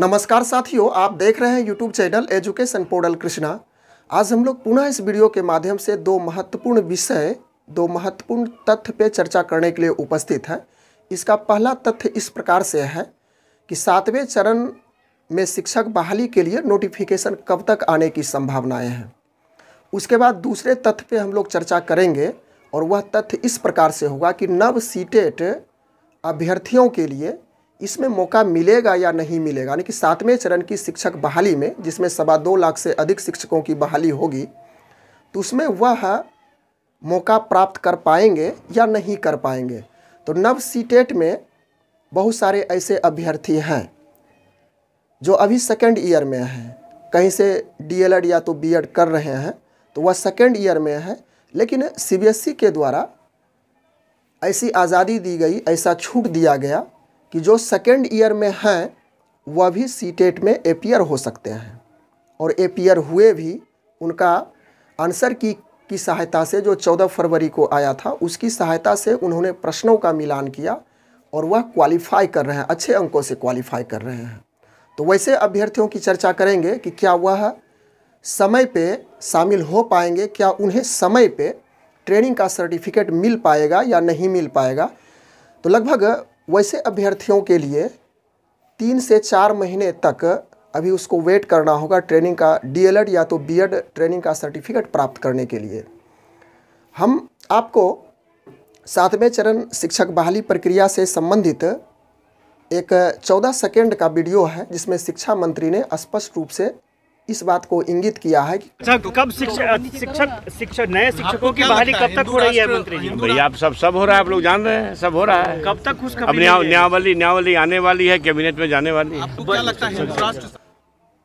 नमस्कार साथियों आप देख रहे हैं YouTube channel education portal Krishna आज हम लोग पुनः इस वीडियो के माध्यम से दो महत्वपूर्ण विषय दो महत्वपूर्ण तथ्य पे चर्चा करने के लिए उपस्थित हैं इसका पहला तथ्य इस प्रकार से है कि सातवें चरण में शिक्षक बहाली के लिए नोटिफिकेशन कब तक आने की संभावनाएँ हैं उसके बाद दूसरे तथ्य पे हम लोग चर्चा करेंगे और वह तथ्य इस प्रकार से होगा कि नव सीटेट अभ्यर्थियों के लिए इसमें मौका मिलेगा या नहीं मिलेगा यानी कि सातवें चरण की शिक्षक बहाली में जिसमें सवा दो लाख से अधिक शिक्षकों की बहाली होगी तो उसमें वह मौका प्राप्त कर पाएंगे या नहीं कर पाएंगे तो नव सीटेट e में बहुत सारे ऐसे अभ्यर्थी हैं जो अभी सेकेंड ईयर में हैं कहीं से डीएलएड या तो बीएड कर रहे हैं तो वह सेकेंड ईयर में है लेकिन सीबीएसई e के द्वारा ऐसी आज़ादी दी गई ऐसा छूट दिया गया कि जो सेकेंड ईयर में हैं वह भी सीटेट में एपियर हो सकते हैं और एपियर हुए भी उनका आंसर की की सहायता से जो चौदह फरवरी को आया था उसकी सहायता से उन्होंने प्रश्नों का मिलान किया और वह क्वालिफाई कर रहे हैं अच्छे अंकों से क्वालिफाई कर रहे हैं तो वैसे अभ्यर्थियों की चर्चा करेंगे कि क्या वह समय पे शामिल हो पाएंगे क्या उन्हें समय पे ट्रेनिंग का सर्टिफिकेट मिल पाएगा या नहीं मिल पाएगा तो लगभग वैसे अभ्यर्थियों के लिए तीन से चार महीने तक अभी उसको वेट करना होगा ट्रेनिंग का डीएलएड या तो बीएड ट्रेनिंग का सर्टिफिकेट प्राप्त करने के लिए हम आपको सातवें चरण शिक्षक बहाली प्रक्रिया से संबंधित एक चौदह सेकेंड का वीडियो है जिसमें शिक्षा मंत्री ने स्पष्ट रूप से इस बात को इंगित किया है कि अच्छा, कब शिक्षक शिक्षक नए शिक्षकों की बहाली कब तक हो रही है मंत्री जी भैया आप सब सब हो रहा है आप लोग जान रहे हैं सब हो रहा है कब तक खुश अब न्यावली न्यावली आने वाली है कैबिनेट में जाने वाली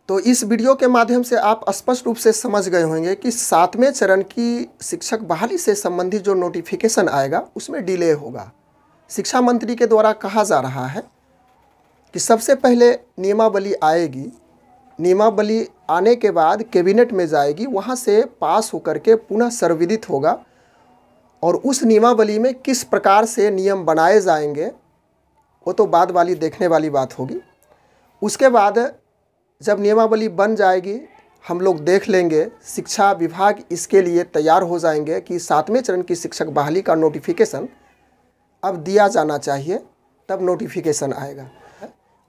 तो इस वीडियो के माध्यम से आप स्पष्ट रूप से समझ गए होंगे कि सातवें चरण की शिक्षक बहाली से संबंधित जो नोटिफिकेशन आएगा उसमें डिले होगा शिक्षा मंत्री के द्वारा कहा जा रहा है कि सबसे पहले नियमावली आएगी नियमावली आने के बाद कैबिनेट में जाएगी वहाँ से पास होकर के पुनः सर्विदित होगा और उस नियमावली में किस प्रकार से नियम बनाए जाएंगे वो तो बाद वाली देखने वाली बात होगी उसके बाद जब नियमावली बन जाएगी हम लोग देख लेंगे शिक्षा विभाग इसके लिए तैयार हो जाएंगे कि सातवें चरण की शिक्षक बहाली का नोटिफिकेशन अब दिया जाना चाहिए तब नोटिफिकेशन आएगा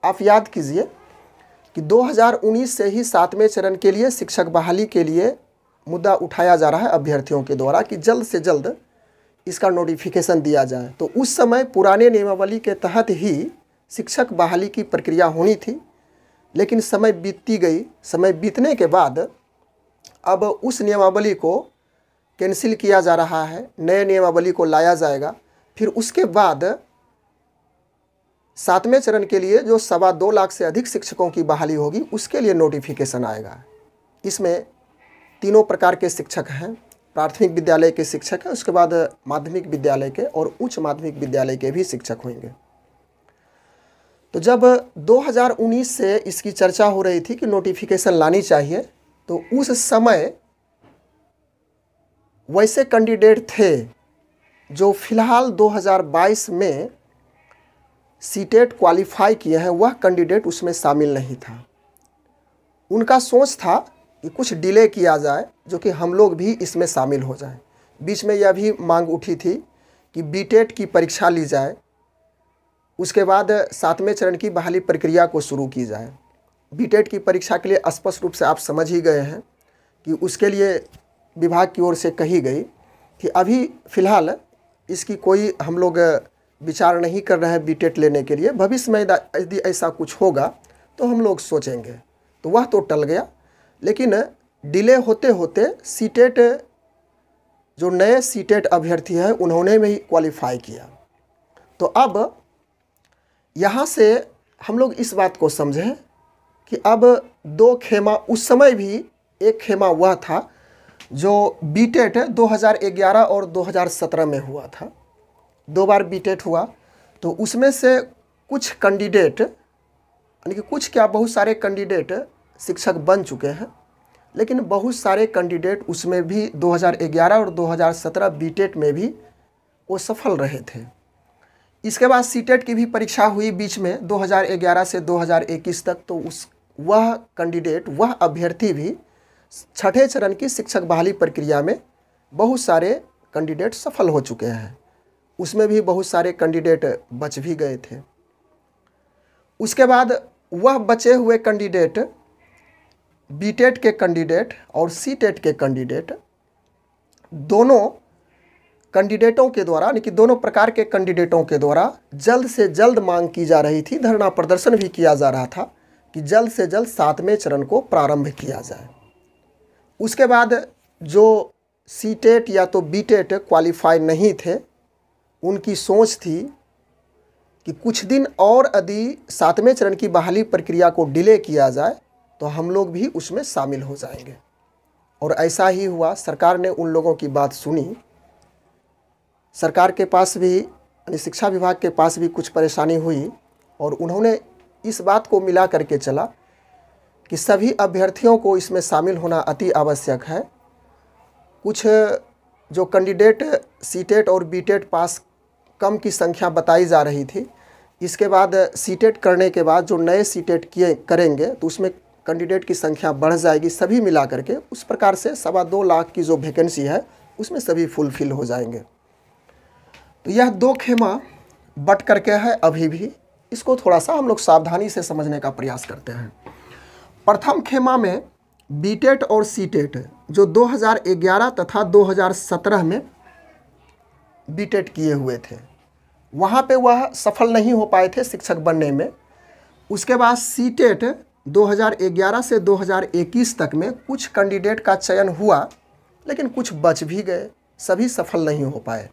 आप याद कीजिए कि 2019 से ही सातवें चरण के लिए शिक्षक बहाली के लिए मुद्दा उठाया जा रहा है अभ्यर्थियों के द्वारा कि जल्द से जल्द इसका नोटिफिकेशन दिया जाए तो उस समय पुराने नियमावली के तहत ही शिक्षक बहाली की प्रक्रिया होनी थी लेकिन समय बीतती गई समय बीतने के बाद अब उस नियमावली को कैंसिल किया जा रहा है नए नियमावली को लाया जाएगा फिर उसके बाद सातवें चरण के लिए जो सवा दो लाख से अधिक शिक्षकों की बहाली होगी उसके लिए नोटिफिकेशन आएगा इसमें तीनों प्रकार के शिक्षक हैं प्राथमिक विद्यालय के शिक्षक हैं उसके बाद माध्यमिक विद्यालय के और उच्च माध्यमिक विद्यालय के भी शिक्षक होंगे तो जब 2019 से इसकी चर्चा हो रही थी कि नोटिफिकेशन लानी चाहिए तो उस समय वैसे कैंडिडेट थे जो फिलहाल 2022 में सीटेट क्वालिफाई किए हैं वह कैंडिडेट उसमें शामिल नहीं था उनका सोच था कि कुछ डिले किया जाए जो कि हम लोग भी इसमें शामिल हो जाएं। बीच में यह भी मांग उठी थी कि बीटेट की परीक्षा ली जाए उसके बाद सातवें चरण की बहाली प्रक्रिया को शुरू की जाए बीटेट की परीक्षा के लिए स्पष्ट रूप से आप समझ ही गए हैं कि उसके लिए विभाग की ओर से कही गई कि अभी फ़िलहाल इसकी कोई हम लोग विचार नहीं कर रहे हैं बी लेने के लिए भविष्य में यदि ऐसा कुछ होगा तो हम लोग सोचेंगे तो वह तो टल गया लेकिन डिले होते होते सीटेट जो नए सीटेट अभ्यर्थी हैं उन्होंने भी क्वालिफाई किया तो अब यहाँ से हम लोग इस बात को समझें कि अब दो खेमा उस समय भी एक खेमा वह था जो बीटेट 2011 और 2017 में हुआ था दो बार बीटेट हुआ तो उसमें से कुछ कैंडिडेट यानी कि कुछ क्या बहुत सारे कैंडिडेट शिक्षक बन चुके हैं लेकिन बहुत सारे कैंडिडेट उसमें भी 2011 और 2017 बीटेट में भी वो सफल रहे थे इसके बाद सीटेट की भी परीक्षा हुई बीच में 2011 से 2021 तक तो उस वह कैंडिडेट वह अभ्यर्थी भी छठे चरण की शिक्षक बहाली प्रक्रिया में बहुत सारे कैंडिडेट सफल हो चुके हैं उसमें भी बहुत सारे कैंडिडेट बच भी गए थे उसके बाद वह बचे हुए कैंडिडेट बीटेट के कैंडिडेट और सीटेट के कैंडिडेट दोनों कैंडिडेटों के द्वारा यानी कि दोनों प्रकार के कैंडिडेटों के द्वारा जल्द से जल्द मांग की जा रही थी धरना प्रदर्शन भी किया जा रहा था कि जल्द से जल्द सातवें चरण को प्रारंभ किया जाए उसके बाद जो सीटेट या तो बीटेट क्वालिफाई नहीं थे उनकी सोच थी कि कुछ दिन और यदि सातवें चरण की बहाली प्रक्रिया को डिले किया जाए तो हम लोग भी उसमें शामिल हो जाएंगे और ऐसा ही हुआ सरकार ने उन लोगों की बात सुनी सरकार के पास भी यानी शिक्षा विभाग के पास भी कुछ परेशानी हुई और उन्होंने इस बात को मिला करके चला कि सभी अभ्यर्थियों को इसमें शामिल होना अति आवश्यक है कुछ जो कैंडिडेट सी और बी पास कम की संख्या बताई जा रही थी इसके बाद सीटेट करने के बाद जो नए सीटेट किए करेंगे तो उसमें कैंडिडेट की संख्या बढ़ जाएगी सभी मिला करके उस प्रकार से सवा दो लाख की जो वैकेंसी है उसमें सभी फुलफिल हो जाएंगे तो यह दो खेमा बट करके है अभी भी इसको थोड़ा सा हम लोग सावधानी से समझने का प्रयास करते हैं प्रथम खेमा में बीटेट और सीटेट जो 2011 तथा 2017 में बीटेड e किए हुए थे वहाँ पे वह सफल नहीं हो पाए थे शिक्षक बनने में उसके बाद सी टेट 2011 से 2021 तक में कुछ कैंडिडेट का चयन हुआ लेकिन कुछ बच भी गए सभी सफल नहीं हो पाए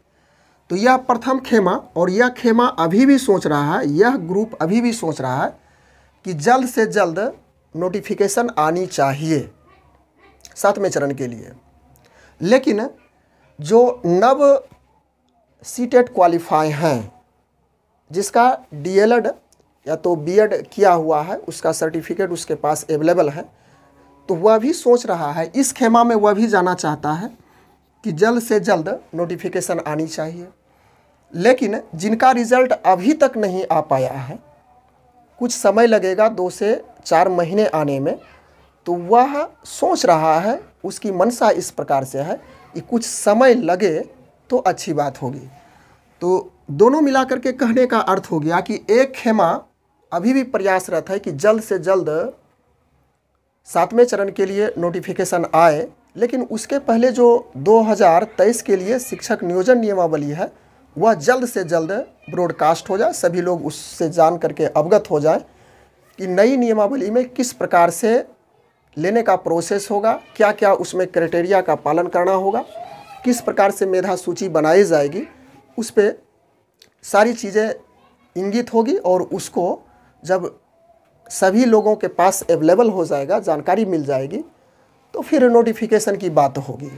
तो यह प्रथम खेमा और यह खेमा अभी भी सोच रहा है यह ग्रुप अभी भी सोच रहा है कि जल्द से जल्द नोटिफिकेशन आनी चाहिए सातवें चरण के लिए लेकिन जो नव सी टेट क्वालिफाई हैं जिसका डी या तो बी किया हुआ है उसका सर्टिफिकेट उसके पास अवेलेबल है तो वह भी सोच रहा है इस खेमा में वह भी जाना चाहता है कि जल्द से जल्द नोटिफिकेशन आनी चाहिए लेकिन जिनका रिजल्ट अभी तक नहीं आ पाया है कुछ समय लगेगा दो से चार महीने आने में तो वह सोच रहा है उसकी मनसा इस प्रकार से है कि कुछ समय लगे तो अच्छी बात होगी तो दोनों मिलाकर के कहने का अर्थ हो गया कि एक खेमा अभी भी प्रयासरत है कि जल्द से जल्द सातवें चरण के लिए नोटिफिकेशन आए लेकिन उसके पहले जो 2023 के लिए शिक्षक नियोजन नियमावली है वह जल्द से जल्द ब्रॉडकास्ट हो जाए सभी लोग उससे जान करके अवगत हो जाए कि नई नियमावली में किस प्रकार से लेने का प्रोसेस होगा क्या क्या उसमें क्राइटेरिया का पालन करना होगा किस प्रकार से मेधा सूची बनाई जाएगी उस पर सारी चीज़ें इंगित होगी और उसको जब सभी लोगों के पास अवेलेबल हो जाएगा जानकारी मिल जाएगी तो फिर नोटिफिकेशन की बात होगी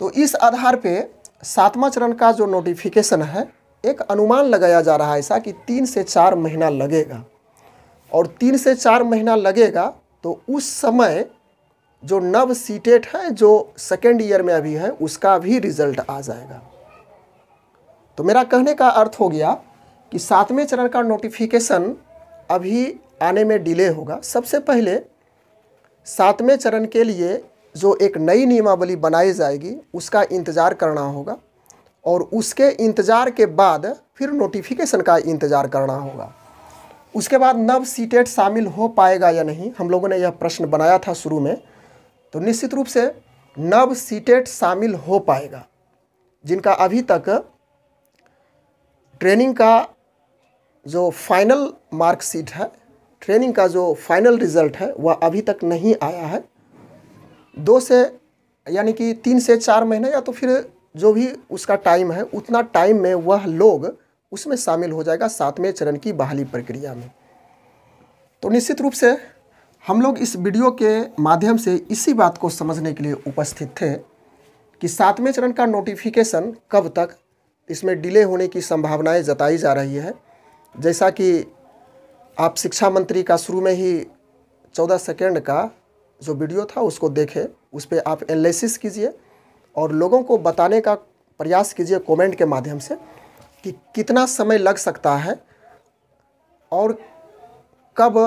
तो इस आधार पे सातवां चरण का जो नोटिफिकेशन है एक अनुमान लगाया जा रहा है ऐसा कि तीन से चार महीना लगेगा और तीन से चार महीना लगेगा तो उस समय जो नव सीटेट है जो सेकेंड ईयर में अभी है उसका भी रिजल्ट आ जाएगा तो मेरा कहने का अर्थ हो गया कि सातवें चरण का नोटिफिकेशन अभी आने में डिले होगा सबसे पहले सातवें चरण के लिए जो एक नई नियमावली बनाई जाएगी उसका इंतज़ार करना होगा और उसके इंतज़ार के बाद फिर नोटिफिकेशन का इंतज़ार करना होगा उसके बाद नव सीटेट शामिल हो पाएगा या नहीं हम लोगों ने यह प्रश्न बनाया था शुरू में तो निश्चित रूप से नव सीटेट शामिल हो पाएगा जिनका अभी तक ट्रेनिंग का जो फाइनल मार्कशीट है ट्रेनिंग का जो फाइनल रिज़ल्ट है वह अभी तक नहीं आया है दो से यानी कि तीन से चार महीने या तो फिर जो भी उसका टाइम है उतना टाइम में वह लोग उसमें शामिल हो जाएगा सातवें चरण की बहाली प्रक्रिया में तो निश्चित रूप से हम लोग इस वीडियो के माध्यम से इसी बात को समझने के लिए उपस्थित थे कि सातवें चरण का नोटिफिकेशन कब तक इसमें डिले होने की संभावनाएं जताई जा रही है जैसा कि आप शिक्षा मंत्री का शुरू में ही चौदह सेकेंड का जो वीडियो था उसको देखें उस पर आप एनालिसिस कीजिए और लोगों को बताने का प्रयास कीजिए कमेंट के माध्यम से कि कितना समय लग सकता है और कब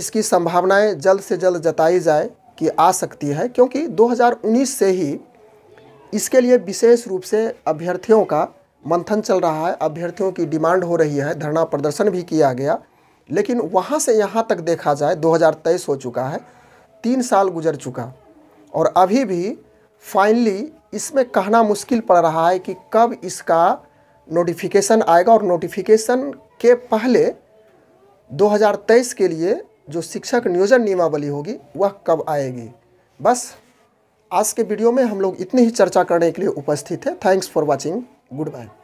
इसकी संभावनाएं जल्द से जल्द जताई जाए कि आ सकती है क्योंकि 2019 से ही इसके लिए विशेष रूप से अभ्यर्थियों का मंथन चल रहा है अभ्यर्थियों की डिमांड हो रही है धरना प्रदर्शन भी किया गया लेकिन वहाँ से यहाँ तक देखा जाए 2023 हो चुका है तीन साल गुजर चुका और अभी भी फाइनली इसमें कहना मुश्किल पड़ रहा है कि कब इसका नोटिफिकेशन आएगा और नोटिफिकेशन के पहले 2023 के लिए जो शिक्षक नियोजन नियमावली होगी वह कब आएगी बस आज के वीडियो में हम लोग इतनी ही चर्चा करने के लिए उपस्थित हैं thanks for watching good bye